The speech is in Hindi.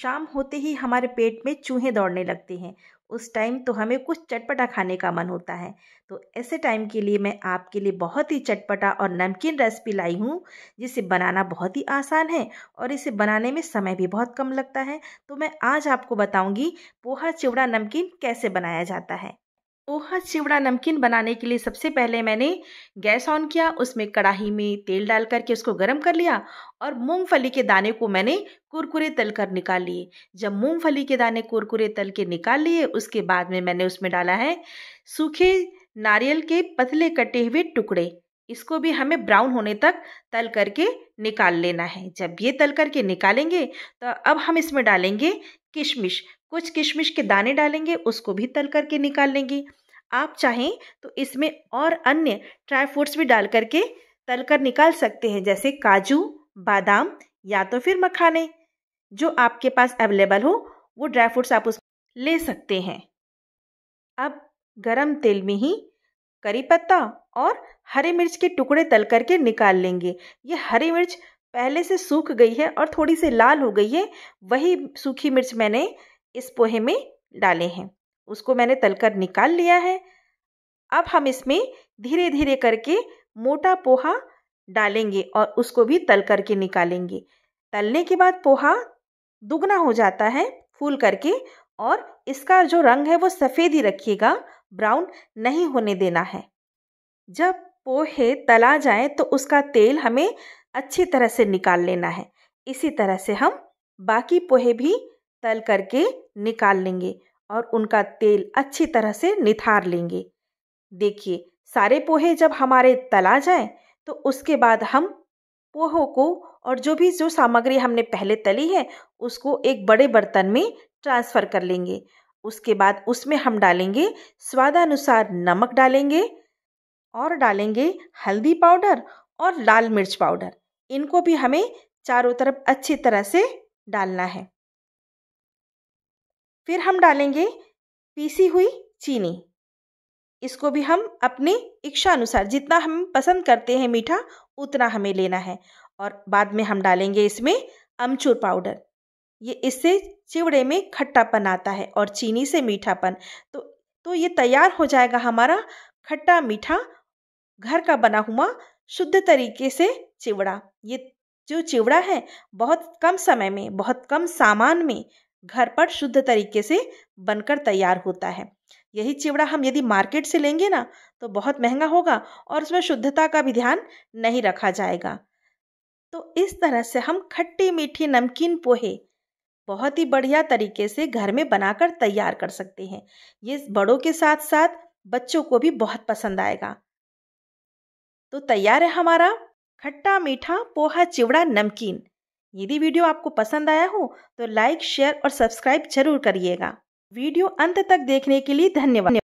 शाम होते ही हमारे पेट में चूहे दौड़ने लगते हैं उस टाइम तो हमें कुछ चटपटा खाने का मन होता है तो ऐसे टाइम के लिए मैं आपके लिए बहुत ही चटपटा और नमकीन रेसिपी लाई हूँ जिसे बनाना बहुत ही आसान है और इसे बनाने में समय भी बहुत कम लगता है तो मैं आज आपको बताऊँगी पोहा चिवड़ा नमकीन कैसे बनाया जाता है पोहा चिवड़ा नमकीन बनाने के लिए सबसे पहले मैंने गैस ऑन किया उसमें कढ़ाई में तेल डाल करके उसको गर्म कर लिया और मूंगफली के दाने को मैंने कुरकुरे तल कर निकाल लिए जब मूंगफली के दाने कुरकुरे तल के निकाल लिए उसके बाद में मैंने उसमें डाला है सूखे नारियल के पतले कटे हुए टुकड़े इसको भी हमें ब्राउन होने तक तल करके निकाल लेना है जब ये तल करके निकालेंगे तो अब हम इसमें डालेंगे किशमिश कुछ किशमिश के दाने डालेंगे उसको भी तल करके निकाल लेंगे आप चाहें तो इसमें और अन्य ड्राई फ्रूट्स भी डाल करके तल कर निकाल सकते हैं जैसे काजू बादाम या तो फिर मखाने जो आपके पास अवेलेबल हो वो ड्राई फ्रूट्स आप उस ले सकते हैं अब गरम तेल में ही करी पत्ता और हरी मिर्च के टुकड़े तल करके निकाल लेंगे ये हरी मिर्च पहले से सूख गई है और थोड़ी सी लाल हो गई है वही सूखी मिर्च मैंने इस पोहे में डाले हैं उसको मैंने तलकर निकाल लिया है अब हम इसमें धीरे धीरे करके मोटा पोहा डालेंगे और उसको भी तल करके निकालेंगे तलने के बाद पोहा दुगना हो जाता है फूल करके और इसका जो रंग है वो सफ़ेद ही रखिएगा ब्राउन नहीं होने देना है जब पोहे तला जाए तो उसका तेल हमें अच्छी तरह से निकाल लेना है इसी तरह से हम बाकी पोहे भी तल करके निकाल लेंगे और उनका तेल अच्छी तरह से निथार लेंगे देखिए सारे पोहे जब हमारे तला जाएं तो उसके बाद हम पोहों को और जो भी जो सामग्री हमने पहले तली है उसको एक बड़े बर्तन में ट्रांसफ़र कर लेंगे उसके बाद उसमें हम डालेंगे स्वादानुसार नमक डालेंगे और डालेंगे हल्दी पाउडर और लाल मिर्च पाउडर इनको भी हमें चारों तरफ अच्छी तरह से डालना है फिर हम डालेंगे पीसी हुई चीनी इसको भी हम अपने इच्छा अनुसार जितना हम पसंद करते हैं मीठा उतना हमें लेना है और बाद में हम डालेंगे इसमें अमचूर पाउडर ये इससे चिवड़े में खट्टापन आता है और चीनी से मीठापन तो तो ये तैयार हो जाएगा हमारा खट्टा मीठा घर का बना हुआ शुद्ध तरीके से चिवड़ा ये जो चिवड़ा है बहुत कम समय में बहुत कम सामान में घर पर शुद्ध तरीके से बनकर तैयार होता है यही चिवड़ा हम यदि मार्केट से लेंगे ना तो बहुत महंगा होगा और उसमें शुद्धता का भी ध्यान नहीं रखा जाएगा तो इस तरह से हम खट्टी मीठी नमकीन पोहे बहुत ही बढ़िया तरीके से घर में बनाकर तैयार कर सकते हैं ये बड़ों के साथ साथ बच्चों को भी बहुत पसंद आएगा तो तैयार है हमारा खट्टा मीठा पोहा चिवड़ा नमकीन यदि वीडियो आपको पसंद आया हो तो लाइक शेयर और सब्सक्राइब जरूर करिएगा वीडियो अंत तक देखने के लिए धन्यवाद